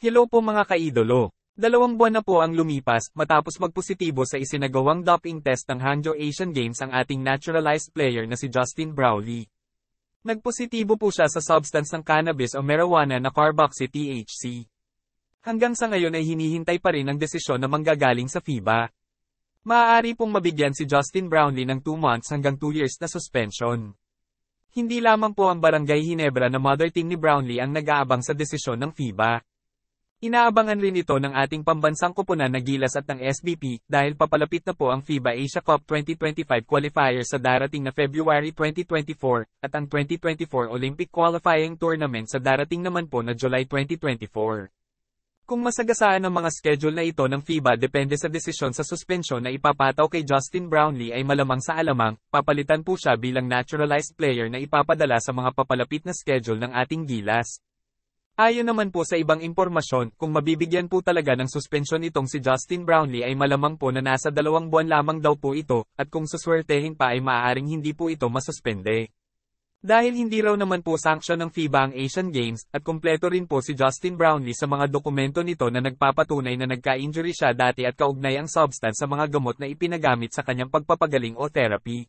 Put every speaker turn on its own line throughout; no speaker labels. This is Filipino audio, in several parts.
Hello po mga kaidolo. Dalawang buwan na po ang lumipas matapos magpositibo sa isinagawang doping test ng Hangzhou Asian Games ang ating naturalized player na si Justin Browley. Nagpositibo po siya sa substance ng cannabis o marijuana na carboxy THC. Hanggang sa ngayon ay hinihintay pa rin ang desisyon na manggagaling sa FIBA. Maaari pong mabigyan si Justin Brownlee ng 2 months hanggang 2 years na suspension. Hindi lamang po ang Barangay Hinebra na mother team ni Brownlee ang nag-aabang sa desisyon ng FIBA. Inaabangan rin ito ng ating pambansang kupunan na Gilas at ng SBP dahil papalapit na po ang FIBA Asia Cup 2025 qualifier sa darating na February 2024 at ang 2024 Olympic qualifying tournament sa darating naman po na July 2024. Kung masagasaan ang mga schedule na ito ng FIBA depende sa desisyon sa suspensyon na ipapataw kay Justin Brownlee ay malamang sa alamang, papalitan po siya bilang naturalized player na ipapadala sa mga papalapit na schedule ng ating Gilas. Ayon naman po sa ibang impormasyon, kung mabibigyan po talaga ng suspensyon itong si Justin Brownlee ay malamang po na nasa dalawang buwan lamang daw po ito, at kung suswertehin pa ay maaaring hindi po ito masuspende. Dahil hindi raw naman po sanction ng FIBA ang Asian Games, at kumpleto rin po si Justin Brownlee sa mga dokumento nito na nagpapatunay na nagka-injury siya dati at kaugnay ang substance sa mga gamot na ipinagamit sa kanyang pagpapagaling o therapy.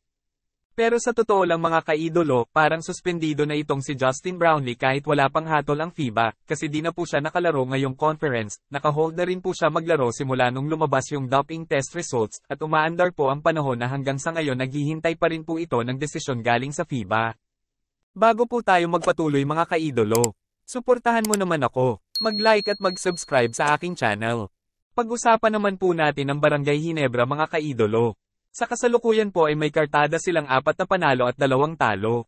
Pero sa totoo lang mga kaidolo, parang suspendido na itong si Justin Brownlee kahit wala pang hatol ang FIBA, kasi di na po siya nakalaro ngayong conference, nakahold na rin po siya maglaro simula nung lumabas yung doping test results, at umaandar po ang panahon na hanggang sa ngayon naghihintay pa rin po ito ng desisyon galing sa FIBA. Bago po tayo magpatuloy mga kaidolo, suportahan mo naman ako, mag-like at mag-subscribe sa aking channel. Pag-usapan naman po natin ang Barangay Hinebra mga kaidolo. Sa kasalukuyan po ay may kartada silang apat na panalo at dalawang talo.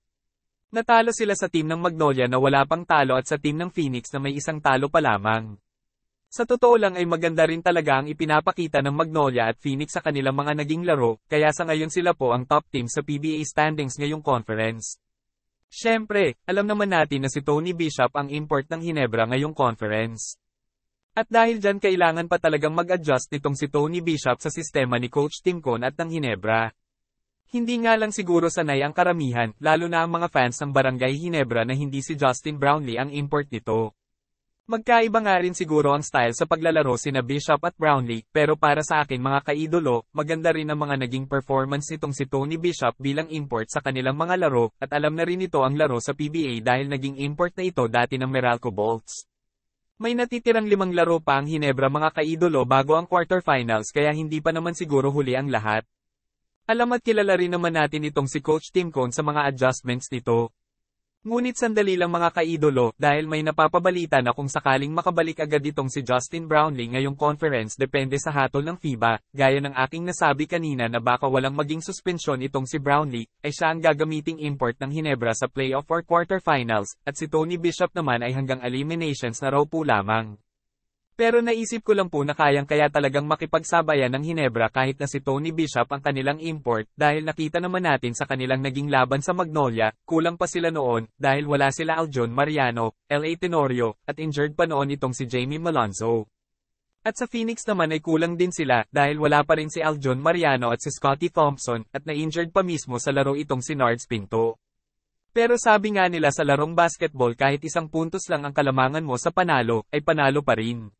Natalo sila sa team ng Magnolia na wala pang talo at sa team ng Phoenix na may isang talo pa lamang. Sa totoo lang ay maganda rin talaga ang ipinapakita ng Magnolia at Phoenix sa kanilang mga naging laro, kaya sa ngayon sila po ang top team sa PBA standings ngayong conference. Siyempre, alam naman natin na si Tony Bishop ang import ng Hinebra ngayong conference. At dahil dyan kailangan pa talagang mag-adjust nitong si Tony Bishop sa sistema ni Coach Tim Con at ng Hinebra. Hindi nga lang siguro sanay ang karamihan, lalo na ang mga fans ng Barangay Hinebra na hindi si Justin Brownlee ang import nito. Magkaiba nga rin siguro ang style sa paglalaro sina Bishop at Brownlee, pero para sa akin mga kaidolo, maganda rin ang mga naging performance nitong si Tony Bishop bilang import sa kanilang mga laro, at alam na rin ito ang laro sa PBA dahil naging import na ito dati ng Meralco Bolts. May natitirang limang laro pa ang Hinebra mga kaidolo bago ang quarterfinals kaya hindi pa naman siguro huli ang lahat. Alam at kilala rin naman natin itong si Coach Tim Cohn sa mga adjustments nito. Ngunit sandali lang mga kaidolo, dahil may napapabalita na kung sakaling makabalik agad itong si Justin Brownlee ngayong conference depende sa hatol ng FIBA, gaya ng aking nasabi kanina na baka walang maging suspensyon itong si Brownlee, ay siya ang gagamiting import ng Hinebra sa playoff or quarterfinals, at si Tony Bishop naman ay hanggang eliminations na raw po lamang. Pero naisip ko lang po na kayang kaya talagang makipagsabayan ng Hinebra kahit na si Tony Bishop ang kanilang import dahil nakita naman natin sa kanilang naging laban sa Magnolia, kulang pa sila noon dahil wala sila Aljon Mariano, L.A. Tenorio, at injured pa noon itong si Jamie Malonzo. At sa Phoenix naman ay kulang din sila dahil wala pa rin si Aljon Mariano at si Scotty Thompson at na-injured pa mismo sa laro itong si Nards Pinto. Pero sabi nga nila sa larong basketball kahit isang puntos lang ang kalamangan mo sa panalo, ay panalo pa rin.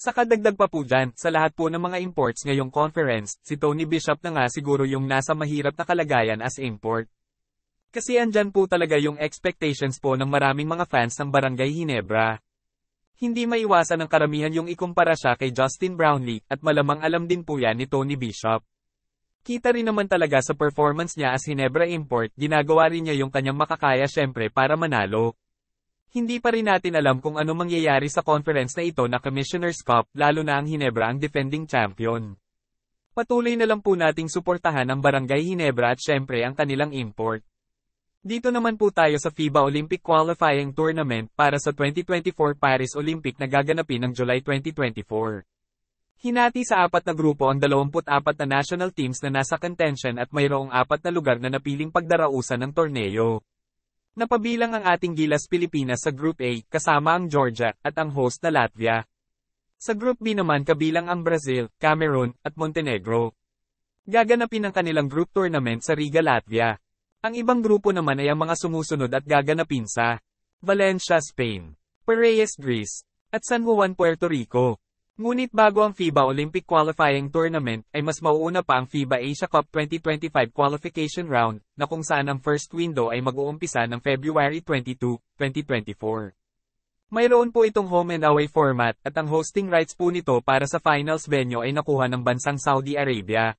Sa kadagdag pa po dyan, sa lahat po ng mga imports ngayong conference, si Tony Bishop na nga siguro yung nasa mahirap na kalagayan as import. Kasi andyan po talaga yung expectations po ng maraming mga fans ng Barangay Hinebra. Hindi maiwasan ng karamihan yung ikumpara siya kay Justin Brownlee, at malamang alam din po yan ni Tony Bishop. Kita rin naman talaga sa performance niya as Hinebra Import, ginagawa rin niya yung kanyang makakaya syempre para manalo. Hindi pa rin natin alam kung ano mangyayari sa conference na ito na Commissioner's Cup, lalo na ang Hinebra ang defending champion. Patuloy na lang po nating suportahan ang Barangay Hinebra at syempre ang kanilang import. Dito naman po tayo sa FIBA Olympic Qualifying Tournament para sa 2024 Paris Olympic na gaganapin ng July 2024. Hinati sa apat na grupo ang 24 na national teams na nasa contention at mayroong apat na lugar na napiling pagdarausan ng torneo. Napabilang ang ating Gilas Pilipinas sa Group A, kasama ang Georgia, at ang host na Latvia. Sa Group B naman kabilang ang Brazil, Cameroon, at Montenegro. Gaganapin ang kanilang group tournament sa Riga, Latvia. Ang ibang grupo naman ay ang mga sumusunod at gaganapin sa Valencia, Spain, Piraeus, Greece, at San Juan, Puerto Rico. Ngunit bago ang FIBA Olympic Qualifying Tournament, ay mas mauuna pa ang FIBA Asia Cup 2025 Qualification Round, na kung saan ang first window ay mag-uumpisa ng February 22, 2024. Mayroon po itong home and away format at ang hosting rights po nito para sa finals venue ay nakuha ng bansang Saudi Arabia,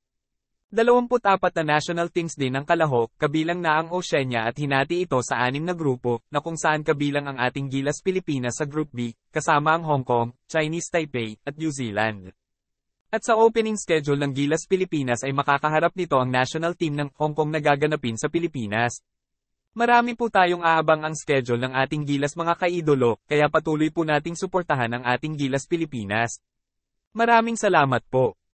24 na national teams din ang kalahok, kabilang na ang Oceania at hinati ito sa anim na grupo, na kung saan kabilang ang ating Gilas Pilipinas sa Group B, kasama ang Hong Kong, Chinese Taipei, at New Zealand. At sa opening schedule ng Gilas Pilipinas ay makakaharap nito ang national team ng Hong Kong na gaganapin sa Pilipinas. Marami po tayong aabang ang schedule ng ating Gilas mga kaidolo, kaya patuloy po nating suportahan ang ating Gilas Pilipinas. Maraming salamat po.